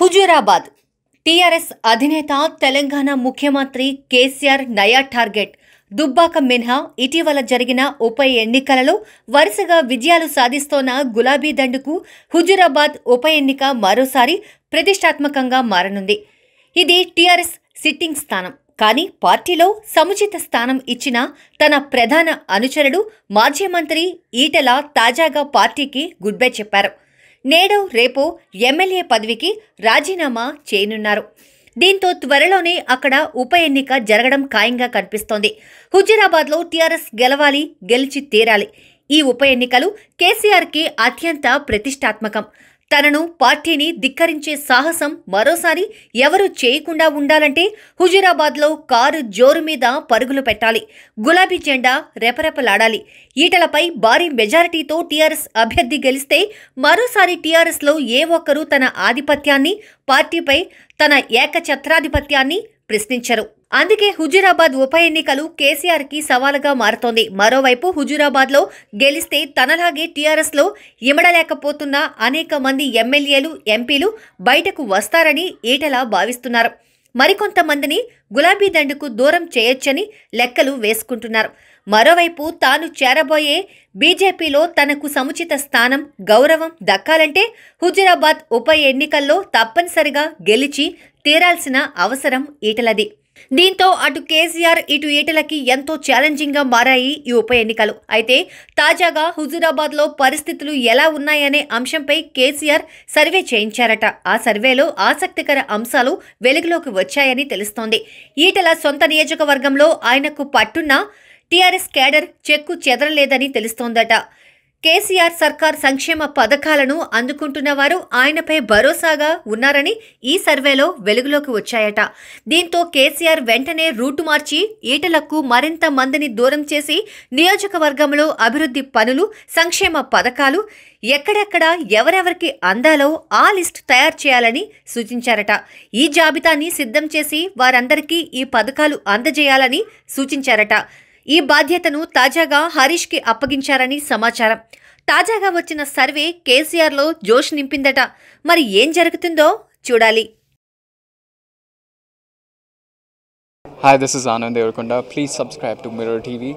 Huzurabad TRS అధినేత తెలంగాణ ముఖ్యమంత్రి కేసీఆర్ నయా టార్గెట్ దుబ్బాక మినహా ఇటీవల జరిగిన ఉప ఎన్నికలలో వరుసగా విజయాలు సాధిస్తోన్న గులాబీ దండుకు హుజూరాబాద్ ఉప ఎన్నిక మరోసారి ప్రతిష్టాత్మకంగా మారనుంది ఇది టీఆర్ఎస్ సిట్టింగ్ స్థానం కానీ పార్టీలో సముచిత స్థానం ఇచ్చిన తన ప్రధాన అనుచరుడు మాజీ మంత్రి ఈటెల తాజాగా పార్టీకి గుడ్ బై చెప్పారు నేడు రేపు ఎమ్మెల్యే పదవికి రాజీనామా చేయనున్నారు దీంతో త్వరలోనే అక్కడ ఉప ఎన్నిక జరగడం ఖాయంగా కనిపిస్తోంది హుజీరాబాద్లో టీఆర్ఎస్ గెలవాలి గెలిచి తీరాలి ఈ ఉప ఎన్నికలు కేసీఆర్కి అత్యంత ప్రతిష్టాత్మకం తనను పార్టీని ధిక్కరించే సాహసం మరోసారి ఎవరు చేయకుండా ఉండాలంటే హుజూరాబాద్లో కారు జోరు మీద పరుగులు పెట్టాలి గులాబీ జెండా రెపరెపలాడాలి ఈటలపై భారీ మెజారిటీతో టీఆర్ఎస్ అభ్యర్థి గెలిస్తే మరోసారి టీఆర్ఎస్లో ఏ ఒక్కరూ తన ఆధిపత్యాన్ని పార్టీపై తన ఏకఛత్రాధిపత్యాన్ని ప్రశ్నించరు అందుకే హుజూరాబాద్ ఉప ఎన్నికలు కేసీఆర్ కి సవాలుగా మారుతోంది మరోవైపు హుజూరాబాద్ లో గెలిస్తే తనలాగే టీఆర్ఎస్ లో ఇమడలేకపోతున్న అనేక మంది ఎమ్మెల్యేలు ఎంపీలు బయటకు వస్తారని ఈటలా భావిస్తున్నారు మరికొంతమందిని గులాబీ దండుకు దూరం చేయొచ్చని లెక్కలు వేసుకుంటున్నారు మరోవైపు తాను చేరబోయే బీజేపీలో తనకు సముచిత స్థానం గౌరవం దక్కాలంటే హుజురాబాద్ ఉప ఎన్నికల్లో తప్పనిసరిగా గెలిచి తీరాల్సిన అవసరం ఈటలది దీంతో అటు కేసీఆర్ ఇటు ఈటలకి ఎంతో గా మారాయి ఈ ఉప ఎన్నికలు అయితే తాజాగా లో పరిస్థితులు ఎలా ఉన్నాయనే అంశంపై కేసీఆర్ సర్వే చేయించారట ఆ సర్వేలో ఆసక్తికర అంశాలు వెలుగులోకి వచ్చాయని తెలుస్తోంది ఈటల సొంత నియోజకవర్గంలో ఆయనకు పట్టున్న టీఆర్ఎస్ క్యాడర్ చెక్కు చెదరలేదని తెలుస్తోందట కేసీఆర్ సర్కార్ సంక్షేమ పథకాలను అందుకుంటున్న వారు ఆయనపై భరోసాగా ఉన్నారని ఈ సర్వేలో వెలుగులోకి వచ్చాయట దీంతో కేసీఆర్ వెంటనే రూటు మార్చి ఈటలకు మరింత మందిని దూరం చేసి నియోజకవర్గంలో అభివృద్ధి పనులు సంక్షేమ పథకాలు ఎక్కడెక్కడ ఎవరెవరికి అందాలో ఆ లిస్ట్ తయారు చేయాలని సూచించారట ఈ జాబితాని సిద్ధం చేసి వారందరికీ ఈ పథకాలు అందజేయాలని సూచించారట ఈ బాధ్యతను తాజాగా హరీష్కి అప్పగించారని సమాచారం తాజాగా వచ్చిన సర్వే కేసీఆర్లో జోష్ నింపిందట మరి ఏం జరుగుతుందో చూడాలి Hi, this is Anand Devarkonda. Please subscribe to Mirror TV.